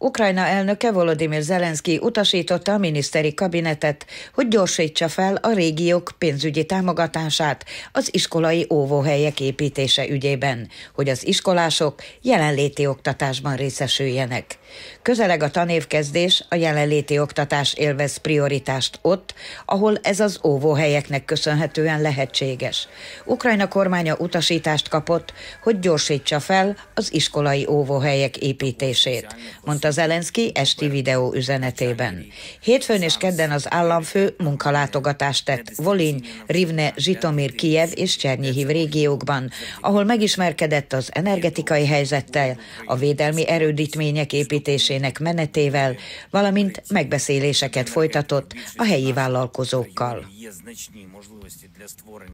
Ukrajna elnöke Volodymyr Zelenszky utasította a miniszteri kabinetet, hogy gyorsítsa fel a régiók pénzügyi támogatását az iskolai óvóhelyek építése ügyében, hogy az iskolások jelenléti oktatásban részesüljenek. Közeleg a tanévkezdés, a jelenléti oktatás élvez prioritást ott, ahol ez az óvóhelyeknek köszönhetően lehetséges. Ukrajna kormánya utasítást kapott, hogy gyorsítsa fel az iskolai óvóhelyek építését, mondta a Zelenszky esti videó üzenetében. Hétfőn és kedden az államfő munkalátogatást tett Volin, Rivne, Zsitomir, Kijev és Csernyihiv régiókban, ahol megismerkedett az energetikai helyzettel, a védelmi erődítmények építésének menetével, valamint megbeszéléseket folytatott a helyi vállalkozókkal.